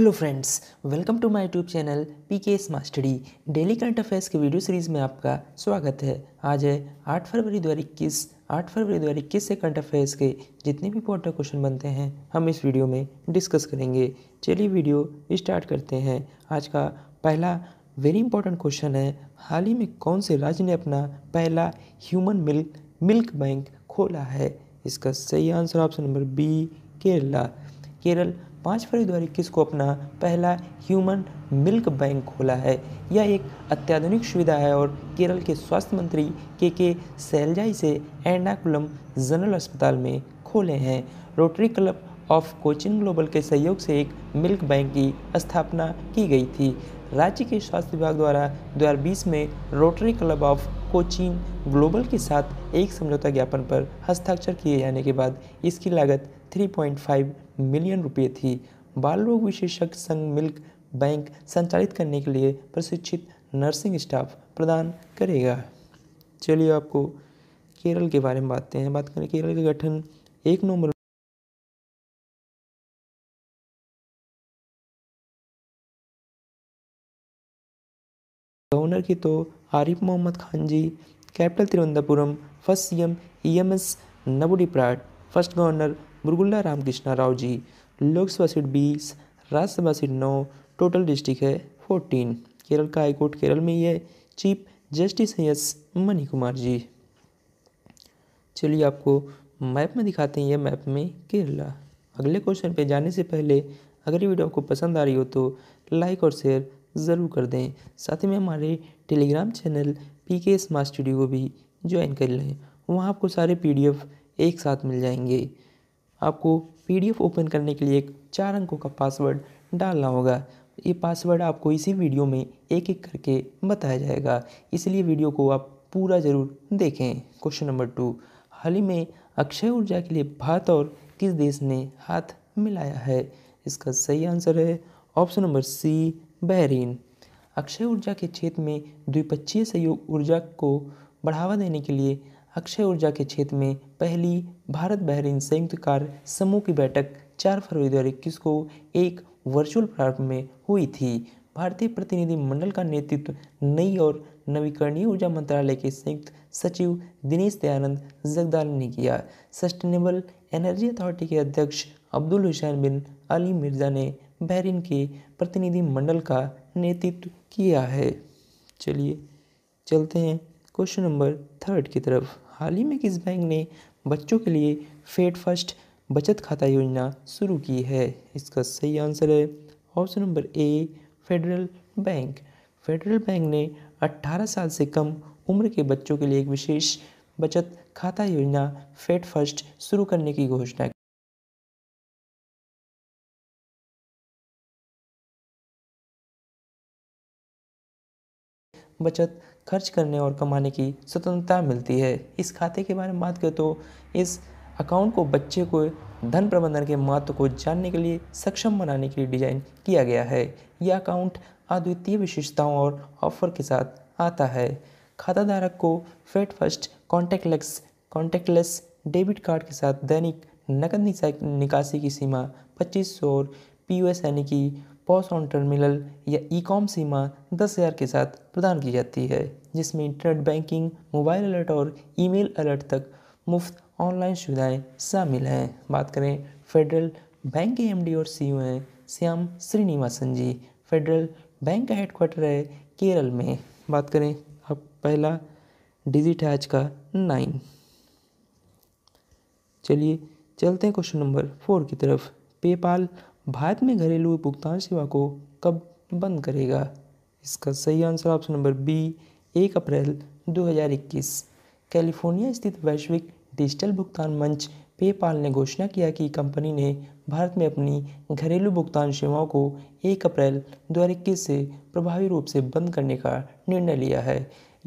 hello friends welcome to my YouTube channel P K smart daily current affairs की video series में आपका स्वागत है आज है 8 फरवरी 2021 8 फरवरी 2021 से करंट अफेयर्स के जितने भी इंपॉर्टेंट क्वेश्चन बनते हैं हम इस वीडियो में डिस्कस करेंगे चलिए वीडियो स्टार्ट करते हैं आज का पहला वेरी इंपॉर्टेंट क्वेश्चन है हाल ही में कौन से राज्य ने अपना पहला ह्यूमन मिल्क मिल्क बैंक खोला है इसका सही answer option number B Kerala Kerala पाँच फरवरी दो हज़ार इक्कीस को अपना पहला ह्यूमन मिल्क बैंक खोला है यह एक अत्याधुनिक सुविधा है और केरल के स्वास्थ्य मंत्री के के सैलजा इसे एर्नाकुलम जनरल अस्पताल में खोले हैं rotary club of Cochin global के सहयोग से एक मिल्क बैंक की स्थापना की गई थी राज्य के स्वास्थ्य विभाग द्वारा 2020 में rotary club of Cochin global के साथ एक समझौता ज्ञापन पर हस्ताक्षर किए जाने के बाद इसकी लागत 3.5 मिलियन रुपये थी बाल रोग विशेषज्ञ संघ मिल्क बैंक संचालित करने के लिए प्रशिक्षित नर्सिंग स्टाफ प्रदान करेगा चलिए आपको केरल के बारे में बातें हैं बात करें केरल का गठन एक नंबर गवर्नर की तो Arif Mohammad Khan ji capital Thiruvananthapuram first C M E M S Namboodiripad first governor Burgula Ramakrishna Rao ji Lok Sabha seat बीस राज्यसभा सीट नौ टोटल डिस्ट्रिक्ट है फोर्टीन केरल का हाईकोर्ट केरल में ही है चीफ जस्टिस है यस मनी कुमार जी चलिए आपको मैप में दिखाते हैं यह मैप में केरला अगले क्वेश्चन पे जाने से पहले अगर ये वीडियो आपको पसंद आ रही हो तो लाइक और शेयर ज़रूर कर दें साथ ही में हमारे telegram channel P K smart studio को भी ज्वाइन कर लें वहाँ आपको सारे पी एक साथ मिल जाएंगे आपको पीडीएफ ओपन करने के लिए एक चार अंकों का पासवर्ड डालना होगा ये पासवर्ड आपको इसी वीडियो में एक एक करके बताया जाएगा इसलिए वीडियो को आप पूरा ज़रूर देखें क्वेश्चन नंबर टू हाल ही में अक्षय ऊर्जा के लिए भारत और किस देश ने हाथ मिलाया है इसका सही आंसर है ऑप्शन नंबर सी बहरीन अक्षय ऊर्जा के क्षेत्र में द्विपक्षीय सहयोग ऊर्जा को बढ़ावा देने के लिए अक्षय ऊर्जा के क्षेत्र में पहली भारत बहरीन संयुक्त कार्य समूह की बैठक 4 फरवरी दो इक्कीस को एक वर्चुअल प्रारंभ में हुई थी भारतीय प्रतिनिधिमंडल का नेतृत्व नई और नवीकरणीय ऊर्जा मंत्रालय के संयुक्त सचिव दिनेश दयानंद जगदाल ने किया सस्टेनेबल एनर्जी अथॉरिटी के अध्यक्ष अब्दुल हुसैन बिन अली मिर्ज़ा ने बहरीन के प्रतिनिधिमंडल का नेतृत्व किया है चलिए चलते हैं क्वेश्चन नंबर थर्ड की तरफ हाल ही में किस बैंक ने बच्चों के लिए फेड फर्स्ट बचत खाता योजना शुरू की है इसका सही आंसर है option number A federal bank federal bank ने 18 साल से कम उम्र के बच्चों के लिए एक विशेष बचत खाता योजना फेड फर्स्ट शुरू करने की घोषणा की बचत खर्च करने और कमाने की स्वतंत्रता मिलती है इस खाते के बारे में बात करें तो इस अकाउंट को बच्चे को धन प्रबंधन के महत्व को जानने के लिए सक्षम बनाने के लिए डिजाइन किया गया है यह अकाउंट अद्वितीय विशेषताओं और ऑफर के साथ आता है खाता धारक को फेट first contactless contactless debit card के साथ दैनिक नकद निकासी की सीमा सौ और पी यानी कि पॉस ऑन टर्मिनल या ई कॉम सीमा दस हज़ार के साथ प्रदान की जाती है जिसमें इंटरनेट बैंकिंग मोबाइल अलर्ट और ईमेल अलर्ट तक मुफ्त ऑनलाइन सुविधाएं शामिल हैं बात करें फेडरल बैंक के एमडी और सीईओ हैं श्याम श्रीनिवासन जी फेडरल बैंक का हेडक्वार्टर है केरल में बात करें अब पहला डिजिट है आज का नाइन चलिए चलते हैं क्वेश्चन नंबर फोर की तरफ पेपाल भारत में घरेलू भुगतान सेवा को कब बंद करेगा इसका सही आंसर ऑप्शन नंबर बी एक अप्रैल 2021 कैलिफोर्निया स्थित वैश्विक डिजिटल भुगतान मंच पेपाल ने घोषणा किया कि कंपनी ने भारत में अपनी घरेलू भुगतान सेवाओं को 1 अप्रैल 2021 से प्रभावी रूप से बंद करने का निर्णय लिया है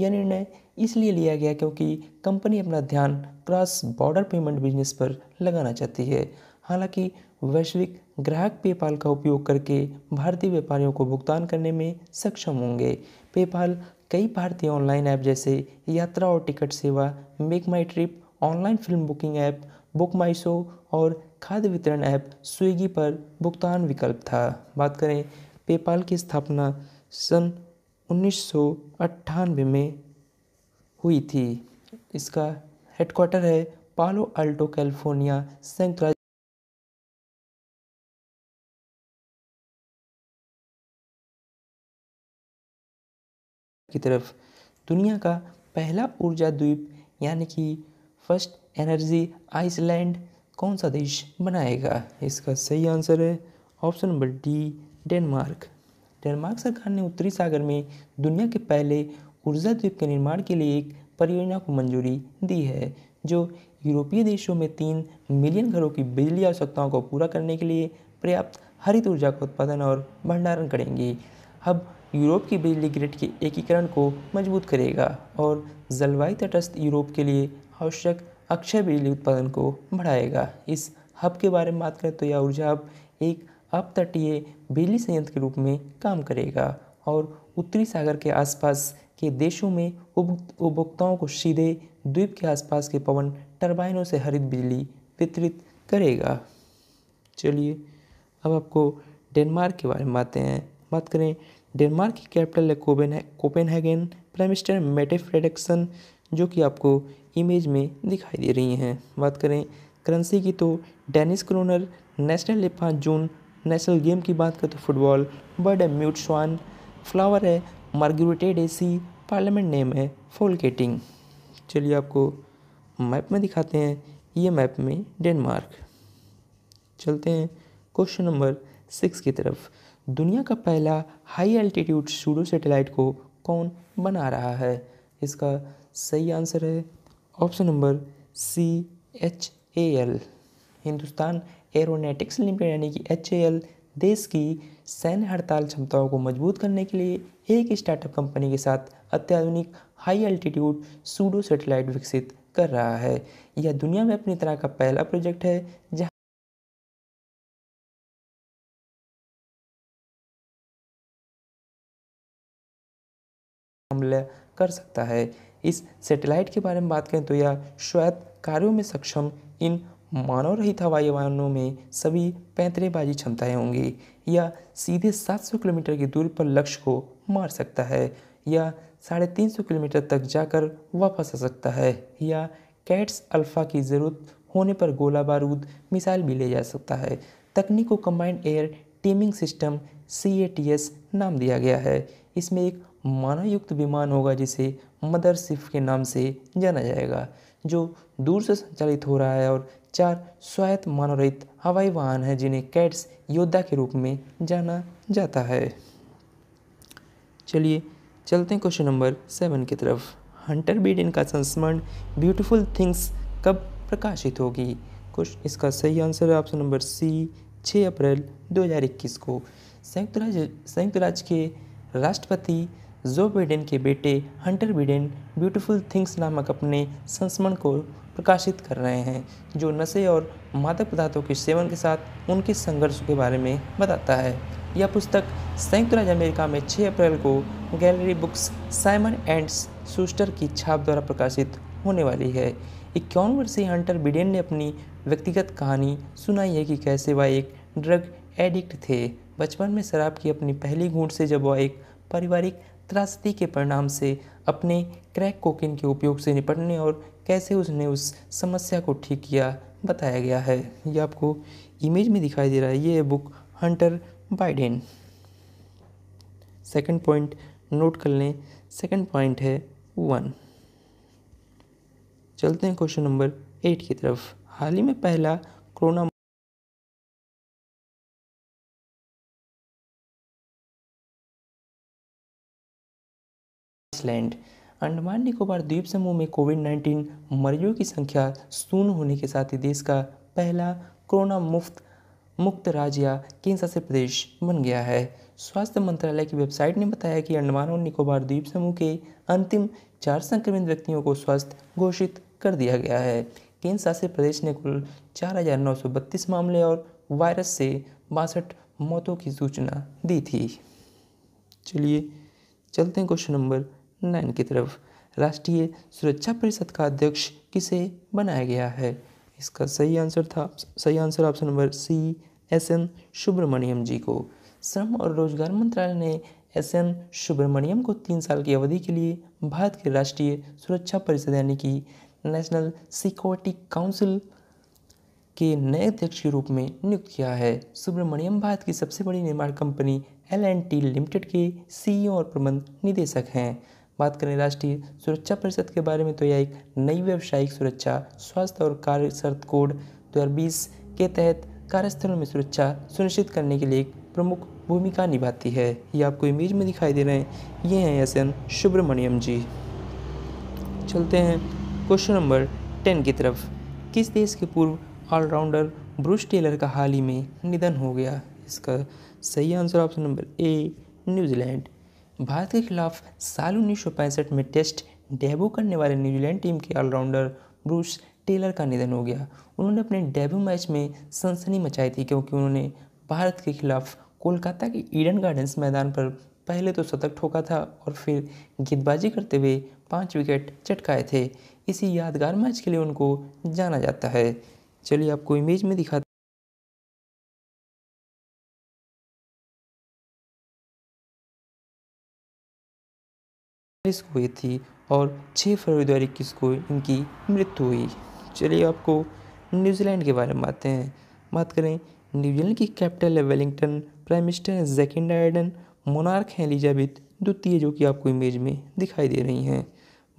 यह निर्णय इसलिए लिया गया क्योंकि कंपनी अपना ध्यान क्रॉस बॉर्डर पेमेंट बिजनेस पर लगाना चाहती है हालांकि वैश्विक ग्राहक पेपाल का उपयोग करके भारतीय व्यापारियों को भुगतान करने में सक्षम होंगे पेपाल कई भारतीय ऑनलाइन ऐप जैसे यात्रा और टिकट सेवा make my trip online film booking app book my show और खाद्य वितरण ऐप स्विगी पर भुगतान विकल्प था बात करें पेपाल की स्थापना सन उन्नीस में हुई थी इसका हेडक्वार्टर है पालो अल्टो कैलिफोर्निया संयुक्त राज्य की तरफ दुनिया का पहला ऊर्जा द्वीप यानी कि फर्स्ट एनर्जी आइसलैंड कौन सा देश बनाएगा इसका सही आंसर है option number D Denmark Denmark सरकार ने उत्तरी सागर में दुनिया के पहले ऊर्जा द्वीप के निर्माण के लिए एक परियोजना को मंजूरी दी है जो यूरोपीय देशों में तीन मिलियन घरों की बिजली आवश्यकताओं को पूरा करने के लिए पर्याप्त हरित ऊर्जा का उत्पादन और भंडारण करेंगी अब यूरोप की बिजली ग्रिड के एकीकरण को मजबूत करेगा और जलवायु तटस्थ यूरोप के लिए आवश्यक अक्षय बिजली उत्पादन को बढ़ाएगा इस हब के बारे में बात करें तो यह ऊर्जा हब एक अपतटीय बिजली संयंत्र के रूप में काम करेगा और उत्तरी सागर के आसपास के देशों में उपभोक्ताओं को सीधे द्वीप के आसपास के पवन टरबाइनों से हरित बिजली वितरित करेगा चलिए अब आपको डेनमार्क के बारे में बातें हैं बात करें डेनमार्क की कैपिटल है Copenhagen Copenhagen prime minister Mette Frederiksen जो कि आपको इमेज में दिखाई दे रही हैं बात करें करेंसी की तो डेनिस क्रोनर नेशनल डे पाँच जून नेशनल गेम की बात करें तो फुटबॉल बर्ड है म्यूट श्वान फ्लावर है मार्गरेटेड एसी पार्लियामेंट नेम है फोलकेटिंग चलिए आपको मैप में दिखाते हैं ये मैप में डेनमार्क चलते हैं क्वेश्चन नंबर सिक्स की तरफ दुनिया का पहला हाई एल्टीट्यूड सूडो सैटेलाइट को कौन बना रहा है इसका सही आंसर है option number C H A L Hindustan aeronautics limited यानी कि एच ए एल देश की सैन्य हड़ताल क्षमताओं को मजबूत करने के लिए एक स्टार्टअप कंपनी के साथ अत्याधुनिक हाई एल्टीट्यूड सूडो सैटेलाइट विकसित कर रहा है यह दुनिया में अपनी तरह का पहला प्रोजेक्ट है जहाँ कर सकता है इस सैटेलाइट के बारे में बात करें तो यह श्वेत कार्यों में सक्षम इन मानव रहित हवाई वाहनों में सभी पैंतरेबाजी क्षमताएं होंगी यह सीधे 700 किलोमीटर की दूरी पर लक्ष्य को मार सकता है या साढ़े तीन सौ किलोमीटर तक जाकर वापस आ सकता है या कैट्स अल्फ़ा की ज़रूरत होने पर गोला बारूद मिसाइल भी ले जा सकता है तकनीक को कम्बाइंड एयर टीमिंग सिस्टम सी नाम दिया गया है इसमें एक मानवयुक्त विमान होगा जिसे सिफ के नाम से जाना जाएगा जो दूर से संचालित हो रहा है और चार स्वायत्त मानवरित हवाई वाहन हैं जिन्हें कैट्स योद्धा के रूप में जाना जाता है चलिए चलते हैं क्वेश्चन नंबर सेवन की तरफ हंटर इन का संस्मरण ब्यूटीफुल थिंग्स कब प्रकाशित होगी कुछ इसका सही आंसर है ऑप्शन नंबर सी 6 अप्रैल 2021 को संयुक्त राज्य संयुक्त राज्य के राष्ट्रपति जो बिडेन के बेटे हंटर बिडेन ब्यूटीफुल थिंग्स नामक अपने संस्मरण को प्रकाशित कर रहे हैं जो नशे और मादक पदार्थों के सेवन के साथ उनके संघर्ष के बारे में बताता है यह पुस्तक संयुक्त राज्य अमेरिका में 6 अप्रैल को gallery books Simon and Schuster की छाप द्वारा प्रकाशित होने वाली है इक्यावन वर्षीय हंटर बिडेन ने अपनी व्यक्तिगत कहानी सुनाई है कि कैसे वह एक ड्रग एडिक्ट थे बचपन में शराब की अपनी पहली घूंट से जब वह एक पारिवारिक त्रासदी के परिणाम से अपने क्रैक कोकिन के उपयोग से निपटने और कैसे उसने उस समस्या को ठीक किया बताया गया है ये आपको इमेज में दिखाई दे रहा है ये है book Hunter Biden second point note कर लें सेकंड पॉइंट है वन चलते हैं क्वेश्चन नंबर एट की तरफ हाल ही में पहला कोरोना आइसलैंड अंडमान निकोबार द्वीप समूह में कोविड 19 मरीजों की संख्या शून्य होने के साथ ही देश का पहला कोरोना मुफ्त मुक्त राज्य या केंद्र शासित प्रदेश बन गया है स्वास्थ्य मंत्रालय की वेबसाइट ने बताया कि अंडमान और निकोबार द्वीप समूह के अंतिम चार संक्रमित व्यक्तियों को स्वस्थ घोषित कर दिया गया है केंद्र शासित प्रदेश ने कुल चार मामले और वायरस से बासठ मौतों की सूचना दी थी चलिए चलते हैं क्वेश्चन नंबर नाइन की तरफ राष्ट्रीय सुरक्षा परिषद का अध्यक्ष किसे बनाया गया है इसका सही आंसर था सही answer option number C S N Subrahmanyam ji को श्रम और रोजगार मंत्रालय ने एस एन सुब्रमण्यम को तीन साल की अवधि के लिए भारत के राष्ट्रीय सुरक्षा परिषद यानी कि नेशनल सिक्योरिटी काउंसिल के नए अध्यक्ष के रूप में नियुक्त किया है सुब्रमण्यम भारत की सबसे बड़ी निर्माण company L and T limited के सीईओ और प्रबंध निदेशक हैं बात करें राष्ट्रीय सुरक्षा परिषद के बारे में तो यह एक नई व्यावसायिक सुरक्षा स्वास्थ्य और कार्य शर्त कोड 2020 के तहत कार्यस्थलों में सुरक्षा सुनिश्चित करने के लिए एक प्रमुख भूमिका निभाती है ये आपको इमेज में दिखाई दे रहे हैं ये हैं एस एन सुब्रमण्यम जी चलते हैं क्वेश्चन नंबर टेन की तरफ किस देश के पूर्व ऑलराउंडर ब्रूस टेलर का हाल ही में निधन हो गया इसका सही answer option number A New Zealand भारत के खिलाफ साल उन्नीस में टेस्ट डेब्यू करने वाले न्यूजीलैंड टीम के ऑलराउंडर ब्रूस टेलर का निधन हो गया उन्होंने अपने डेब्यू मैच में सनसनी मचाई थी क्योंकि उन्होंने भारत के खिलाफ कोलकाता के ईडन गार्डन्स मैदान पर पहले तो शतक ठोका था और फिर गेंदबाजी करते हुए पाँच विकेट चटकाए थे इसी यादगार मैच के लिए उनको जाना जाता है चलिए आपको इमेज में दिखा हुई थी और 6 फरवरी दो को इनकी मृत्यु हुई चलिए आपको न्यूजीलैंड के बारे में आते हैं बात करें न्यूजीलैंड की कैपिटल है वेलिंगटन प्राइम मिनिस्टर है जैकिन डायडन मोनार्क हैं एलिजाबेथ द्वितीय जो कि आपको इमेज में दिखाई दे रही हैं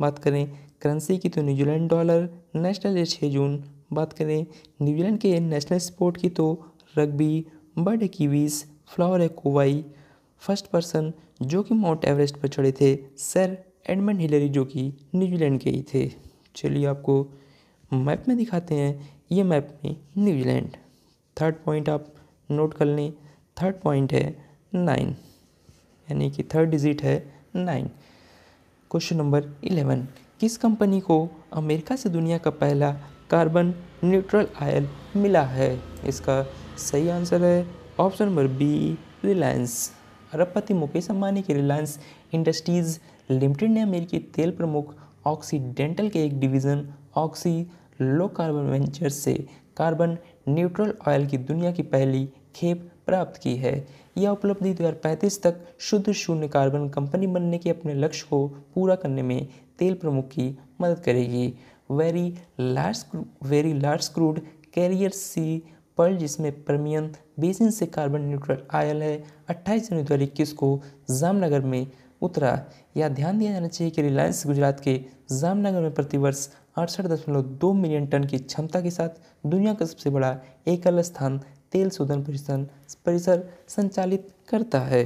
बात करें करेंसी की तो न्यूजीलैंड डॉलर नेशनल डे छः जून बात करें न्यूजीलैंड के नेशनल स्पोर्ट की तो रग्बी बर्ड कीवीज फ्लावर है कोवाई फर्स्ट पर्सन जो कि माउंट एवरेस्ट पर चढ़े थे सर एडमंड हिलरी जो कि न्यूजीलैंड के ही थे चलिए आपको मैप में दिखाते हैं ये मैप में न्यूजीलैंड थर्ड पॉइंट आप नोट कर लें थर्ड पॉइंट है नाइन यानी कि थर्ड डिजिट है नाइन क्वेश्चन नंबर इलेवन किस कंपनी को अमेरिका से दुनिया का पहला कार्बन न्यूट्रल आयल मिला है इसका सही आंसर है ऑप्शन नंबर बी रिलायंस अरबपति मुकेश अम्बानी की रिलायंस इंडस्ट्रीज़ लिमिटेड ने अमेरिकी तेल प्रमुख ऑक्सीडेंटल के एक division Oxy low carbon ventures से कार्बन न्यूट्रल ऑयल की दुनिया की पहली खेप प्राप्त की है यह उपलब्धि पैंतीस तक शुद्ध शून्य कार्बन कंपनी बनने के अपने लक्ष्य को पूरा करने में तेल प्रमुख की मदद करेगी very large very large crude carrier सी पर जिसमें परमियन बेसिन से कार्बन न्यूट्रल आयल है 28 जनवरी दो इक्कीस को जामनगर में उतरा यह ध्यान दिया जाना चाहिए कि रिलायंस गुजरात के जामनगर में प्रतिवर्ष अड़सठ दशमलव दो मिलियन टन की क्षमता के साथ दुनिया का सबसे बड़ा एकल स्थान तेल शोधन परिसर परिसर संचालित करता है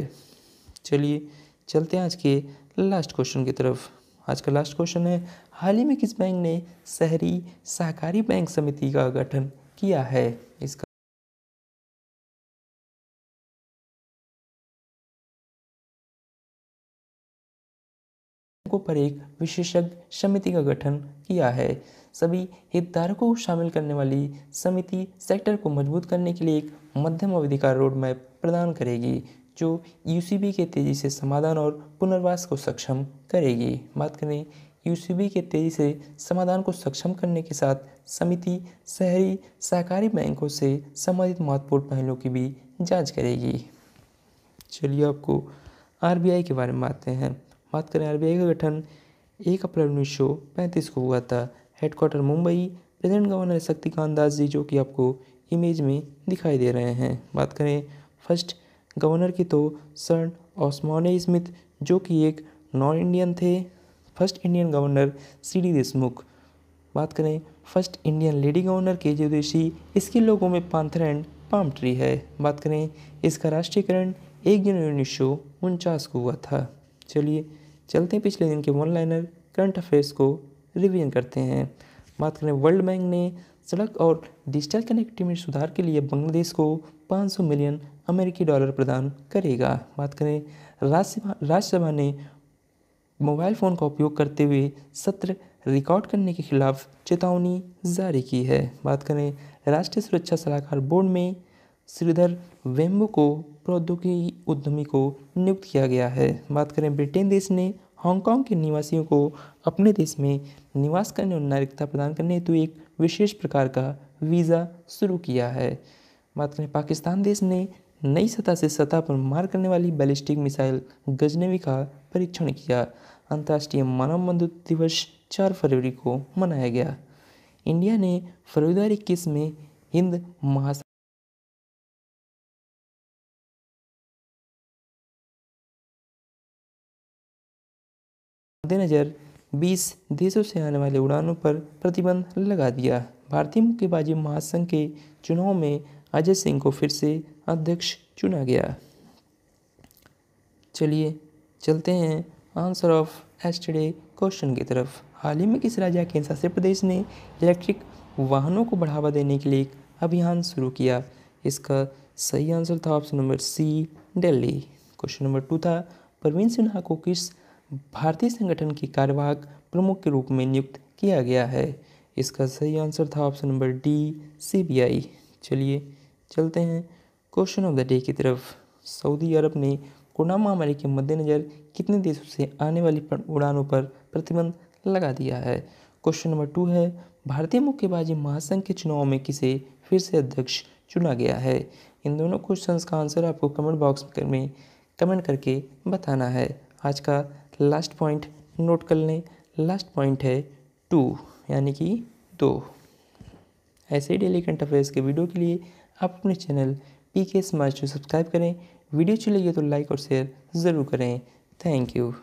चलिए चलते हैं आज के लास्ट क्वेश्चन की तरफ आज का लास्ट क्वेश्चन है हाल ही में किस बैंक ने शहरी सहकारी बैंक समिति का गठन किया है इसका पर एक विशेषज्ञ समिति का गठन किया है सभी हितधारकों को शामिल करने वाली समिति सेक्टर को मजबूत करने के लिए एक मध्यम अवधिकार रोड मैप प्रदान करेगी जो यूसीबी के तेज़ी से समाधान और पुनर्वास को सक्षम करेगी बात करें यूसीबी के तेज़ी से समाधान को सक्षम करने के साथ समिति शहरी सहकारी बैंकों से संबंधित महत्वपूर्ण पहलुओं की भी जांच करेगी चलिए आपको आरबीआई के बारे में बातें हैं बात करें आरबीआई का गठन एक अप्रैल उन्नीस सौ पैंतीस को हुआ था headquarter Mumbai present governor Shaktikanta Das ji जो कि आपको इमेज में दिखाई दे रहे हैं बात करें फर्स्ट गवर्नर की तो सर ऑस्मोने स्मिथ जो कि एक नॉन इंडियन थे first Indian governor C D Deshmukh बात करें फर्स्ट इंडियन लेडी गवर्नर के जे जोशी इसके लोगों में पांथर एंड पाम ट्री है बात करें इसका राष्ट्रीयकरण एक जनवरी उन्नीस सौ उनचास को हुआ था चलिए चलते हैं पिछले दिन के वन लाइनर करंट अफेयर्स को रिविजन करते हैं बात करें वर्ल्ड बैंक ने सड़क और डिजिटल कनेक्टिविटी में सुधार के लिए बांग्लादेश को 500 मिलियन अमेरिकी डॉलर प्रदान करेगा बात करें राज्यसभा राज्यसभा ने मोबाइल फ़ोन का उपयोग करते हुए सत्र रिकॉर्ड करने के खिलाफ चेतावनी जारी की है बात करें राष्ट्रीय सुरक्षा सलाहकार बोर्ड में श्रीधर वेम्बो को प्रौद्योगिकी उद्यमी को नियुक्त किया गया है बात करें ब्रिटेन देश ने हांगकांग के निवासियों को अपने देश में निवास करने और नागरिकता प्रदान करने हेतु एक विशेष प्रकार का वीज़ा शुरू किया है बात करें पाकिस्तान देश ने नई सतह से सतह पर मार करने वाली बैलिस्टिक मिसाइल गजनवी का परीक्षण किया अंतर्राष्ट्रीय मानव बंधु दिवस चार फरवरी को मनाया गया इंडिया ने फरवरी इक्कीस में हिंद महासागर मद्देनजर 20 देशों से आने वाले उड़ानों पर प्रतिबंध लगा दिया भारतीय मुक्केबाजी महासंघ के चुनाव में अजय सिंह को फिर से अध्यक्ष चुना गया चलिए चलते हैं आंसर ऑफ एस्टडे क्वेश्चन की तरफ हाल ही में किस राज्य के शासित प्रदेश ने इलेक्ट्रिक वाहनों को बढ़ावा देने के लिए एक अभियान शुरू किया इसका सही आंसर था option number C Delhi question number two था प्रवीण सिन्हा को किस भारतीय संगठन के कार्यवाहक प्रमुख के रूप में नियुक्त किया गया है इसका सही आंसर था ऑप्शन नंबर डी सीबीआई चलिए चलते हैं क्वेश्चन ऑफ द डे की तरफ सऊदी अरब ने कोरोना महामारी के मद्देनज़र कितने देशों से आने वाली उड़ानों पर प्रतिबंध लगा दिया है क्वेश्चन नंबर टू है भारतीय मुक्केबाजी महासंघ के चुनाव में किसे फिर से अध्यक्ष चुना गया है इन दोनों क्वेश्चन का आंसर आपको कमेंट बॉक्स में कमेंट करके बताना है आज का लास्ट पॉइंट नोट कर लें लास्ट पॉइंट है टू यानी कि दो ऐसे ही डेली करंट अफेयर्स के वीडियो के लिए आप अपने चैनल पी के स्मार्ट को सब्सक्राइब करें वीडियो अच्छी लगी तो लाइक और शेयर ज़रूर करें थैंक यू